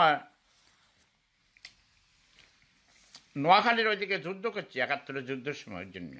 নোয়াখালীর ওইদিকে যুদ্ধ করছি একাত্তরের যুদ্ধ সময়ের জন্য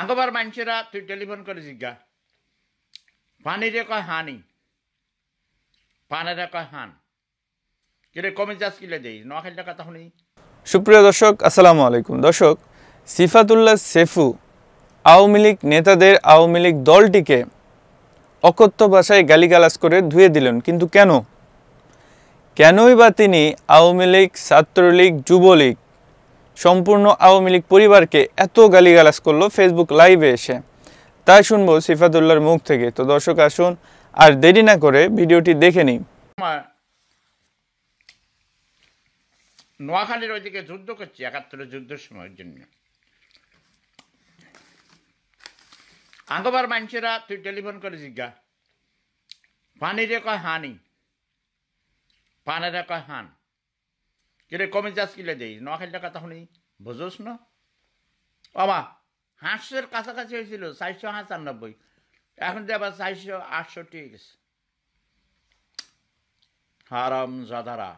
আগবার মানুষেরা তুই টেলিফোন করে জিজ্ঞা পানিরে কয় হানি পানেরা কয় হান কিরে কমে যাস কিলে দেই নোয়াখালী টাকা শুনি সুপ্রিয় দর্শক আসসালামু আলাইকুম দর্শক সিফাতুল্লাহ সেফু আওয়ামী লীগ নেতাদের আওয়ামী লীগ দলটিকে অকথ্য ভাষায় গালিগালাজ করে ধুয়ে দিলেন কিন্তু কেন কেনই বা তিনি আওয়ামী লীগ ছাত্রলীগ যুবলীগ সম্পূর্ণ আওয়ামী লীগ পরিবারকে এত গালিগালাজ করলো ফেসবুক লাইভে এসে তাই শুনবো সিফাতুল্লার মুখ থেকে তো দর্শক আসুন আর দেরি না করে ভিডিওটি দেখে নিই নোয়াখালীর ওইদিকে যুদ্ধ করছি একাত্তরের যুদ্ধের সময়ের জন্য আঙ্গবার মানুষেরা তুই টেলিফোন করে জিজ্ঞা পানির কয় হানি পানের কয় হান কিরে কমে যাস কিলে দেই ন খাইলে কথা শুনি বুঝোস ন বাবা হাঁসের কাছাকাছি হয়েছিল চারশো হাঁচানব্বই এখন তো আবার চারশো আটষট্টি হয়ে গেছে হারাম জাদারা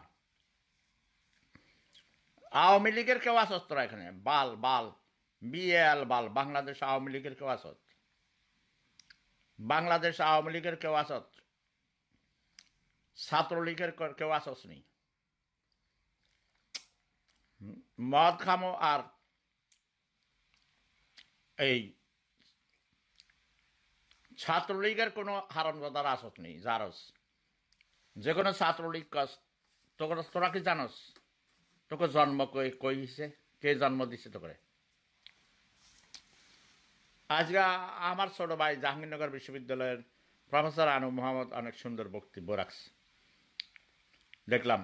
আওয়ামী লীগের কেউ আসস্ত এখানে বাল বাল বিএল বাল বাংলাদেশ আওয়ামী লীগের কেউ আসস্ত্র বাংলাদেশ আওয়ামী লীগের কেউ আসত ছাত্রলীগের কেউ আসস মদ খামো আর এই ছাত্রলীগের কোনো হারণদার আসত নেই জারস যে কোনো ছাত্রলীগ কস তোকে তোরা কি জানস তোকে জন্ম কই কইছে কে জন্ম দিছে তোকে আজকে আমার ছোট ভাই জাহাঙ্গীরনগর বিশ্ববিদ্যালয়ের প্রফেসর আনু মোহাম্মদ অনেক সুন্দর বক্তব্য রাখছে দেখলাম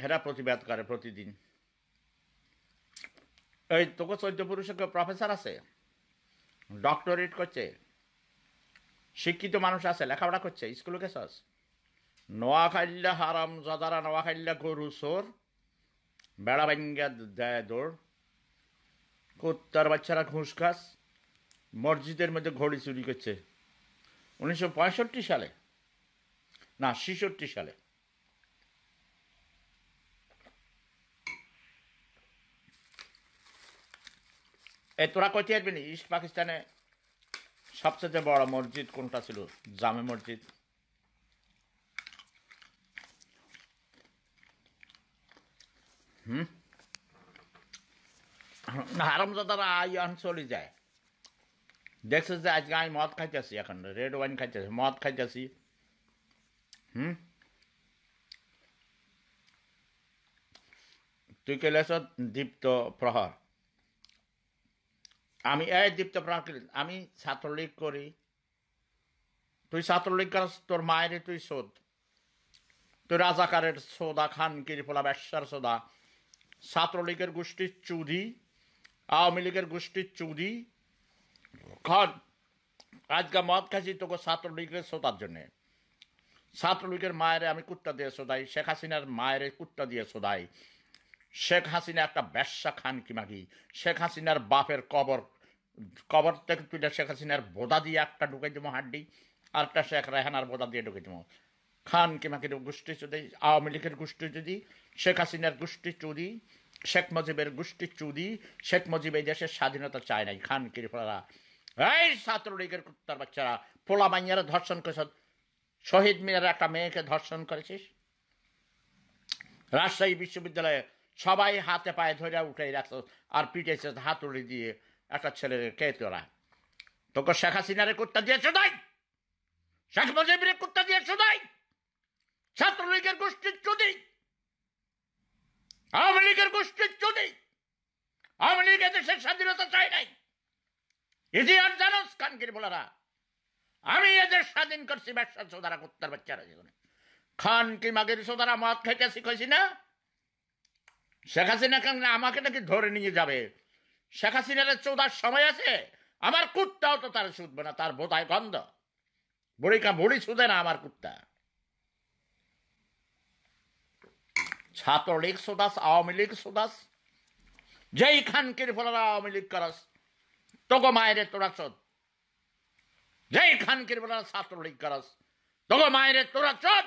হ্যাঁ প্রতিবাদ করে প্রতিদিন এই তোকে চৈদ্য পুরুষের প্রফেসর আছে ডক্টরেট করছে শিক্ষিত মানুষ আছে লেখাপড়া করছে স্কুলে কেস নোয়া খাইল্লা হারাম জদারা নোয়া গরু সোর বেড়া বাঙ্গা দেয় দৌড় কুত্তার বাচ্চারা ঘুষ খাস মসজিদের মধ্যে ঘড়ি চুরি করছে উনিশশো সালে না ছেষট্টি সালে এ তোরা কইতে না ইস্ট পাকিস্তানে সবচেয়ে বড় মসজিদ কোনটা ছিল জামে মসজিদ হুম হারামজাদারা আই অঞ্চলে যায় দেখছিস যে আজকে আমি মদ খাইতেছি এখন রেড ওয়াইন খাইতেছি মদ খাইতেছি হুম তুই কেলেছ দীপ্ত প্রহর আমি এই দীপ্ত প্রহর আমি ছাত্রলীগ করি তুই ছাত্রলীগ করস তোর মায়ের তুই শোধ তুই রাজাকারের সোদা খান কিরিপোলা ব্যবসার সোদা ছাত্রলীগের গোষ্ঠীর চুধি আওয়ামী লীগের গোষ্ঠীর চুধি খন আজকে মদ খাইছি তোকে ছাত্রলীগের শ্রোতার জন্যে ছাত্রলীগের মায়েরে আমি কুত্তা দিয়ে শোধাই শেখ হাসিনার মায়েরে কুত্তা দিয়ে শোধাই শেখ হাসিনা একটা ব্যবসা খান কিমাকি শেখ হাসিনার বাপের কবর কবর থেকে তুলে শেখ হাসিনার বোদা দিয়ে একটা ঢুকে দেবো হাড্ডি আর একটা শেখ রেহানার বোদা দিয়ে ঢুকে দেবো খান কিমাকির গোষ্ঠী চুদি আওয়ামী লীগের গোষ্ঠী চুদি শেখ হাসিনার গোষ্ঠী চুরি শেখ মুজিবের গোষ্ঠী চুদি শেখ মুজিব এই দেশের স্বাধীনতা চায় নাই খান কিরিফলারা এই ছাত্রলীগের কুত্তার বাচ্চারা পোলা মাইয়ারা ধর্ষণ করেছ শহীদ মিনার একটা মেয়েকে ধর্ষণ করেছিস রাজশাহী বিশ্ববিদ্যালয়ে সবাই হাতে পায়ে ধরে উঠে রাখছ আর পিটেছে হাতুড়ি দিয়ে একটা ছেলে কে তোরা তোকে শেখ হাসিনারে কুত্তা দিয়েছ তাই শেখ মুজিবের কুত্তা দিয়েছ তাই ছাত্রলীগের গোষ্ঠীর চুদি আওয়ামী লীগের গোষ্ঠীর নেই আওয়ামী লীগ এদেশের স্বাধীনতা চাই নাই ইতিহাস জানোস খানগির বলারা আমি এদের স্বাধীন করছি ব্যবসা সোদারা কুত্তার বাচ্চারা জীবনে খান কি মাগের সোদারা মদ খেতে শিখেছি না শেখ হাসিনা কেন আমাকে নাকি ধরে নিয়ে যাবে শেখ হাসিনার চৌদার সময় আছে আমার কুত্তাও তো তার শুধবে না তার বোধায় গন্ধ বুড়িকা বুড়ি শুধে না আমার কুত্তা ছাত্রলীগ সদাস আওয়ামী লীগ সদাস যেই খানকির ফলার আওয়ামী লীগ করাস তোগো মায়েরে তোরা চোদ যেই খানকির ফলার ছাত্রলীগ করাস তোগো মায়েরে তোরা চোদ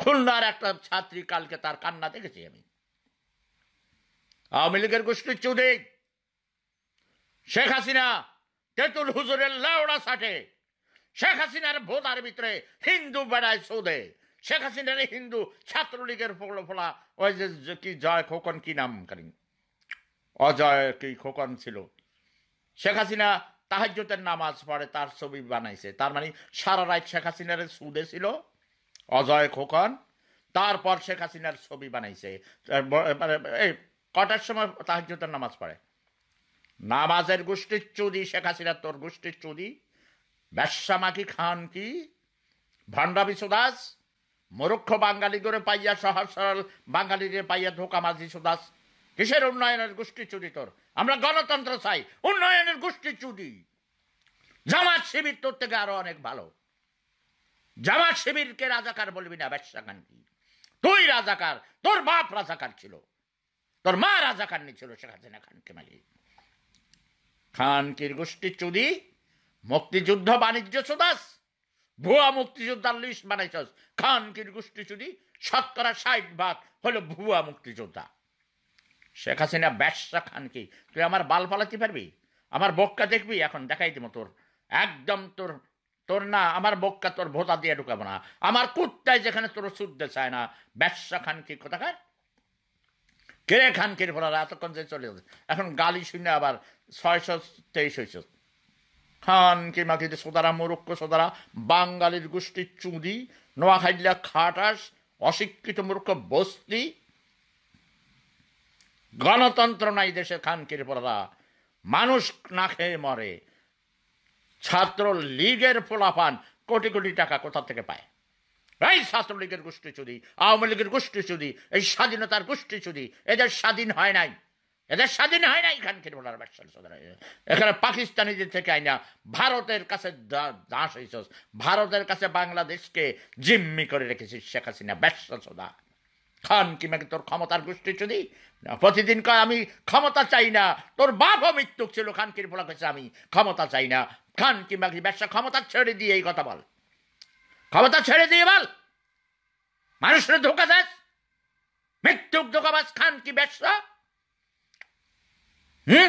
খুলনার একটা ছাত্রী কালকে তার কান্না দেখেছি আমি আওয়ামী লীগের গোষ্ঠীর চুদে শেখ হাসিনা তেতুল হুজুরের লাউড়া সাঠে শেখ হাসিনার ভোটার ভিতরে হিন্দু বেড়ায় সৌদে শেখ হাসিনার হিন্দু ছাত্রলীগের ফলা ওই যে কি জয় খোকন কি নাম করি অজয় কি খোকন ছিল শেখ হাসিনা তাহাজ্যতের নামাজ পড়ে তার ছবি বানাইছে তার মানে সারা রাত শেখ হাসিনার সুদে ছিল অজয় খোকন তারপর শেখ হাসিনার ছবি বানাইছে এই মানে, কটার সময় তাহাজ্যতের নামাজ পড়ে নামাজের গোষ্ঠীর চুদি শেখ হাসিনা তোর গোষ্ঠীর চুদি মাকি খান কি ভান্ডাবি সুদাস মরক্ষ বাঙালি করে পাইয়া সহজ সরল বাঙালিরে পাইয়া ধোকা মাঝি সুদাস কিসের উন্নয়নের গোষ্ঠী চুরি তোর আমরা গণতন্ত্র চাই উন্নয়নের গোষ্ঠী চুরি জামাত শিবির তোর থেকে আরো অনেক ভালো জামাত শিবিরকে রাজাকার বলবি না ব্যবসা কান্তি তুই রাজাকার তোর বাপ রাজাকার ছিল তোর মা রাজাকার নি ছিল শেখ হাসিনা খানকে মালি খানকির গোষ্ঠী চুরি মুক্তিযুদ্ধ বাণিজ্য সুদাস ভুয়া মুক্তিযোদ্ধার লিস্ট বানাইছস কির গোষ্ঠী চুরি শতকরা ষাট ভাগ হলো ভুয়া মুক্তিযোদ্ধা শেখ হাসিনা ব্যবসা কি তুই আমার বাল পালাতে পারবি আমার বক্কা দেখবি এখন দেখাই দিব তোর একদম তোর তোর না আমার বক্কা তোর ভোতা দিয়ে ঢুকাবো না আমার কুত্তায় যেখানে তোর সুদ্ধে চায় না ব্যবসা খানকি কোথাকার কে কির ভোলা এতক্ষণ যে চলে এখন গালি শুনে আবার ছয়শ তেইশ হয়েছে খান কিংবা কিন্তু সোদারা মোরক্ক সোদারা বাঙালির গোষ্ঠীর চুঁদি নোয়াখাইলা খাটাস অশিক্ষিত মূর্খ বস্তি গণতন্ত্র নাই দেশে খানকির পড়া মানুষ না খেয়ে মরে ছাত্র লীগের ফোলাফান কোটি কোটি টাকা কোথা থেকে পায় এই ছাত্রলীগের গোষ্ঠী চুরি আওয়ামী লীগের গোষ্ঠী চুরি এই স্বাধীনতার গোষ্ঠী চুরি এদের স্বাধীন হয় নাই এদের স্বাধীন হয় না এখান থেকে বলার এখানে পাকিস্তানিদের থেকে আইনা ভারতের কাছে দাস হয়েছ ভারতের কাছে বাংলাদেশকে জিম্মি করে রেখেছিস শেখ হাসিনা ব্যবসা সোদা খান কিমাকে তোর ক্ষমতার গোষ্ঠী চুদি প্রতিদিন কয় আমি ক্ষমতা চাই না তোর বাপ মৃত্যুক ছিল খান কিরপোলা কাছে আমি ক্ষমতা চাই না খান কিমা কি ব্যবসা ক্ষমতা ছেড়ে দিয়ে এই কথা বল ক্ষমতা ছেড়ে দিয়ে বল মানুষের ধোকা দেয় মৃত্যুক ধোকাবাজ খান কি ব্যবসা হুম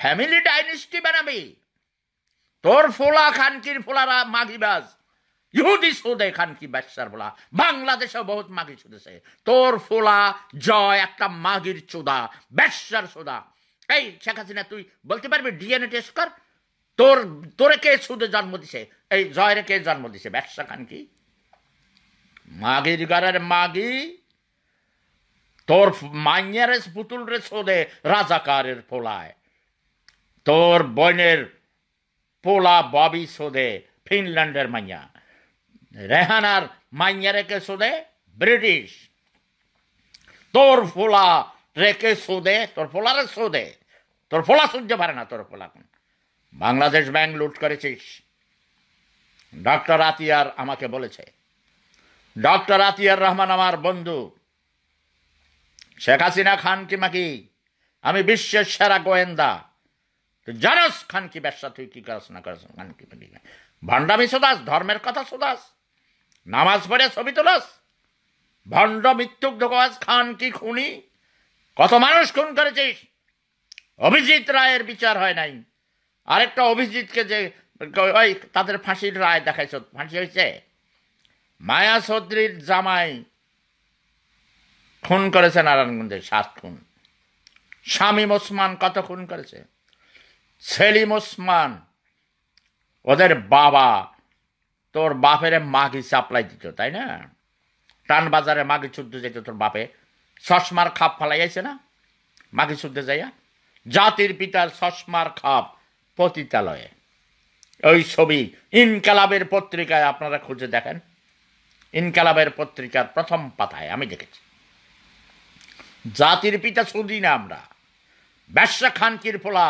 ফ্যামিলি ডাইনেস্টি বানাবে তোর ফোলা খানকির ফোলারা মাগিবাজ ইহুদি সোদে খানকি ব্যবসার বলা বাংলাদেশে বহুত মাগি ছুটেছে তোর ফোলা জয় একটা মাগির চোদা ব্যবসার সোদা এই শেখ হাসিনা তুই বলতে পারবি ডিএনএ টেস্ট কর তোর তোরে কে সুদে জন্ম দিছে এই জয়রে কে জন্ম দিছে ব্যবসা খানকি মাগির গারের মাগি তোর মাইয়ারে পুতুল রে সোদে রাজাকারের পোলায় তোর বইনের পোলা ববি সোদে ফিনল্যান্ডের মাইয়া রেহানার মাইয়ারেকে সোদে ব্রিটিশ তোর ফোলা রেকে সোদে তোর ফোলারে সোদে তোর ফোলা শুনতে পারে না তোর ফোলা বাংলাদেশ ব্যাংক লুট করেছিস ডক্টর আতিয়ার আমাকে বলেছে ডক্টর আতিয়ার রহমান আমার বন্ধু শেখ হাসিনা খান কি মাকি আমি বিশ্বের সেরা গোয়েন্দা জানাস খান কি ব্যবসা তুই কি করাস না করাস খান কি ভণ্ডামি সুদাস ধর্মের কথা সুদাস নামাজ পড়ে ছবি তোলাস ভণ্ড মৃত্যুক দোকাজ খান কি খুনি কত মানুষ খুন করেছিস অভিজিৎ রায়ের বিচার হয় নাই আরেকটা অভিজিৎকে যে ওই তাদের ফাঁসির রায় দেখাইছ ফাঁসি হয়েছে মায়া চৌধুরীর জামাই খুন করেছে নারায়ণগঞ্জে সাত খুন স্বামী ওসমান কত খুন করেছে সেলিম ওসমান ওদের বাবা তোর বাপের মাগি সাপ্লাই দিত তাই না টান বাজারে মাগি শুদ্ধ যেত তোর বাপে চশমার খাপ ফালাইয়াছে না মাগি শুদ্ধ যাইয়া জাতির পিতার সসমার খাপ পতিতালয়ে ওই ছবি ইনকালাবের পত্রিকায় আপনারা খুঁজে দেখেন ইনকালাবের পত্রিকার প্রথম পাতায় আমি দেখেছি জাতির পিতা সুদি না আমরা ব্যবসা খানকির ফোলা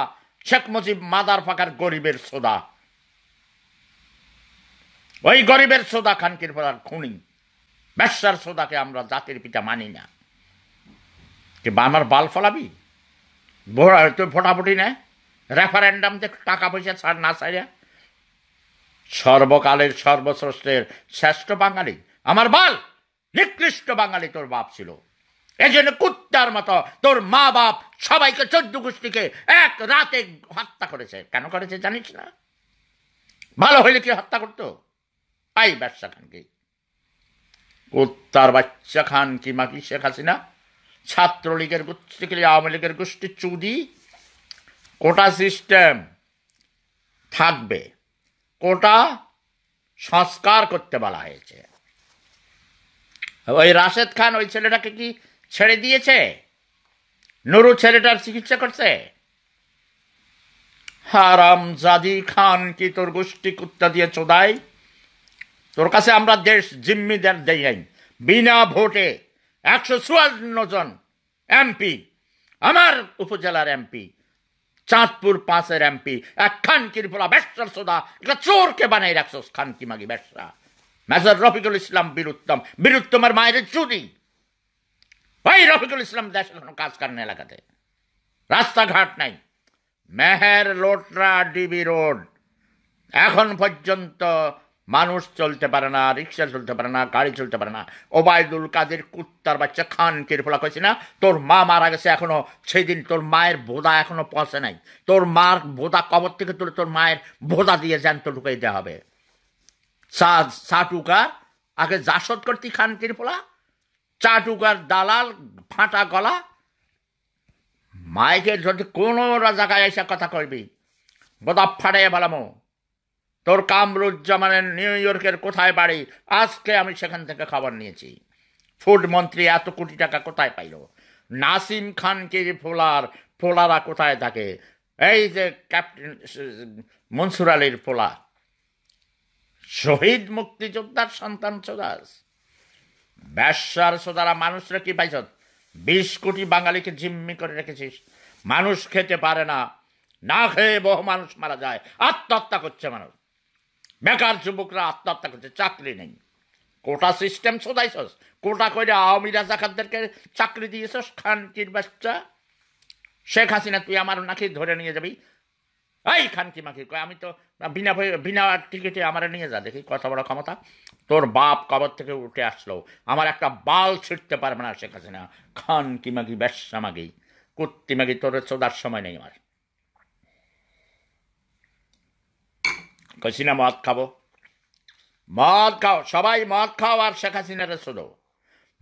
শেখ মুজিব মাদার ফাঁকার গরিবের সোদা ওই গরিবের সোদা খানকির ফোলার খুনি ব্যবসার সোদাকে আমরা জাতির পিতা মানি না যে আমার বাল ফলাবি তুই ফোটাফুটি নেয় রেফারেন্ডাম যে টাকা পয়সা ছাড় না ছাড়া সর্বকালের সর্বশ্রেষ্ঠের শ্রেষ্ঠ বাঙালি আমার বাল নিকৃষ্ট বাঙালি তোর বাপ ছিল এজন্য কুত্তার মতো তোর মা বাপ সবাইকে চোদ্দ গোষ্ঠীকে এক রাতে হত্যা করেছে কেন করেছে জানিস না ভালো হইলে কি হত্যা করতো আই ব্যবসা কি কুত্তার বাচ্চা খান কি মাকি শেখ হাসিনা ছাত্রলীগের গোষ্ঠী আওয়ামী লীগের গোষ্ঠী চুদি কোটা সিস্টেম থাকবে কোটা সংস্কার করতে বলা হয়েছে ওই রাশেদ খান ওই ছেলেটাকে কি ছেড়ে দিয়েছে নুরু ছেলেটার চিকিৎসা করছে হারাম জাদি খান কি তোর গোষ্ঠী কুত্তা দিয়ে চোদাই তোর কাছে আমরা দেশ জিম্মিদার দেই বিনা ভোটে একশো চুয়ান্ন জন এমপি আমার উপজেলার এমপি চাঁদপুর পাঁচের এমপি এক খানকির বলা ব্যবসার সোদা এটা চোরকে বানাই রাখছ খানকি মাগি ব্যবসা মেজর রফিকুল ইসলাম বীরুত্তম বীরুত্তমের মায়ের চুরি ভাই রফিকুল ইসলাম দেশ এখনো কাজ করেন এলাকাতে রাস্তাঘাট নাই মেহের লোটরা ডিবি রোড এখন পর্যন্ত মানুষ চলতে পারে না রিক্সা চলতে পারে না গাড়ি চলতে পারে না ওবায়দুল কাদের কুত্তার বাচ্চা খান কিরফলা কইছি না তোর মা মারা গেছে এখনও সেদিন তোর মায়ের বোদা এখনও পচে নাই তোর মার বোদা কবর থেকে তুলে তোর মায়ের বোদা দিয়ে জ্যান্ত ঢুকাই দেওয়া হবে সা সাটুকা আগে জাসদ করতি খান কিরফলা চাটুকার দালাল ফাঁটা গলা মাইকে যদি কোন জায়গায় এসে কথা কইবি গোদা ফাটাই বলামো তোর কামরুজ্জামানের নিউ ইয়র্কের কোথায় বাড়ি আজকে আমি সেখান থেকে খবর নিয়েছি ফুড মন্ত্রী এত কোটি টাকা কোথায় পাইল নাসিম খানকে ফোলার ফোলারা কোথায় থাকে এই যে ক্যাপ্টেন মনসুর আলীর ফোলা শহীদ মুক্তিযোদ্ধার সন্তান সোজাস ব্যবসার সোদারা মানুষরা কি পাইছ বিশ কোটি বাঙালিকে জিম্মি করে রেখেছিস মানুষ খেতে পারে না না খেয়ে বহু মানুষ মারা যায় আত্মহত্যা করছে মানুষ বেকার যুবকরা আত্মহত্যা করছে চাকরি নেই কোটা সিস্টেম শোধাইছস কোটা করে আওয়ামী খাদ্যকে চাকরি দিয়েছস খানকির বাচ্চা শেখ হাসিনা তুই আমার নাকি ধরে নিয়ে যাবি এই খানকি মাখি কয় আমি তো বিনা বিনা টিকিটে আমার নিয়ে যা দেখি কত বড় ক্ষমতা তোর বাপ কবর থেকে উঠে আসলো আমার একটা বাল ছিঁড়তে পারবে না কাছে না খান কি মাগি ব্যবসা মাগি কুত্তি মাগি তোর চোদার সময় নেই আমার না মদ খাবো মদ খাও সবাই মদ খাও আর শেখ হাসিনারে শোধো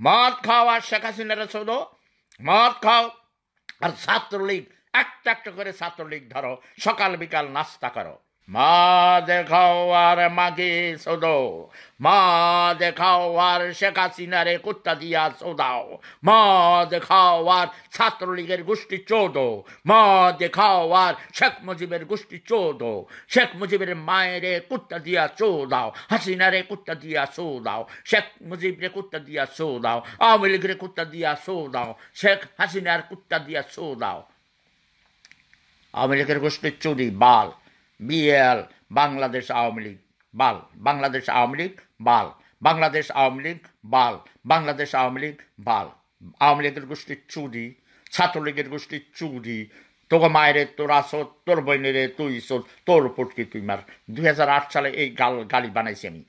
মদ খাও আর শেখ হাসিনারে শোধো মদ খাও আর ছাত্রলীগ একটা একটা করে ছাত্রলীগ ধরো সকাল বিকাল নাস্তা করো মা দেখাও আর মাকে সদাও মা দেখাও আর শেখ হাসিনারে কুত্তা দিয়া সদাও মা দেখাও আর ছাত্রলীগের গোষ্ঠী চৌদ মা দেখাও আর শেখ মুজিবের গোষ্ঠী চৌদ শেখ মুজিবের মায়েরে কুত্তা দিয়া সৌদাও হাসিনারে কুত্তা দিয়া সৌদাও শেখ মুজিবরে কুত্তা দিয়া সৌদাও আওয়ামী লীগরে কুত্তা দিয়া সৌদাও শেখ হাসিনার কুত্তা দিয়া সৌদাও আওয়ামী লীগের গোষ্ঠীর চুরি বাল বিএল বাংলাদেশ আওয়ামী লীগ বাল বাংলাদেশ আওয়ামী লীগ বাল বাংলাদেশ আওয়ামী লীগ বাল বাংলাদেশ আওয়ামী লীগ বাল আওয়ামী লীগের গোষ্ঠীর চুরি ছাত্রলীগের গোষ্ঠীর চুরি তোকে মায়েরে তোর আসত তোর বইনেরে তুই ইসত তোর পটকি তুই মার দুই সালে এই গাল গালি বানাইছি আমি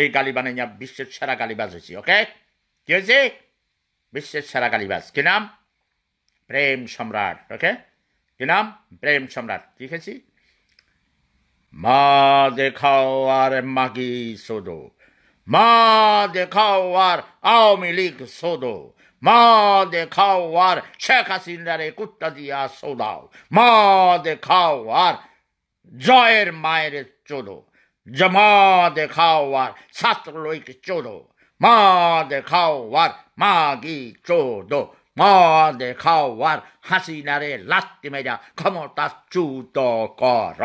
এই গালি বানাই বিশ্বের সেরা গালি হয়েছি ওকে কি হয়েছে বিশ্বের সেরা বাজ কী নাম প্রেম সম্রাট ওকে কী নাম প্রেম সম্রাট ঠিক আছে মা দেখাও আর মাগি সোদো মা দেখাও আর আওয়ামী লীগ সোদো মা দেখাও আর শেখ হাসিনারে কুত্তা দিয়া সোদাও মা দেখাও আর জয়ের মায়ের চোদো জমা দেখাও আর ছাত্রলৈক চোদো মা দেখাও আর মাগি চোদো মা দেখাও আর হাসিনারে লাত্তি মেজা ক্ষমতা চ্যুত কর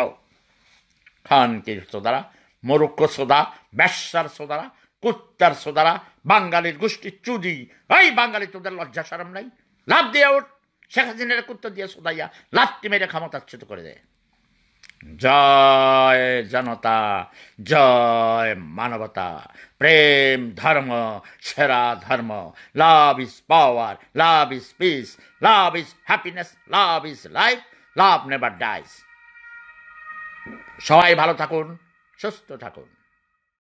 খানকে সোদারা মরক্কো সোদা ব্যবসার সোদারা কুত্তার সোদারা বাঙালির গোষ্ঠীর চুদি এই বাঙালি তোদের লজ্জা সারাম নাই লাভ দিয়ে ওঠ শেখ হাসিনার কুত্তা দিয়ে সোদাইয়া লাভটি মেরে ক্ষমতাচ্ছুত করে দেয় জয় জনতা জয় মানবতা প্রেম ধর্ম সেরা ধর্ম love is power love is peace love is happiness love is life love never dies সবাই ভালো থাকুন সুস্থ থাকুন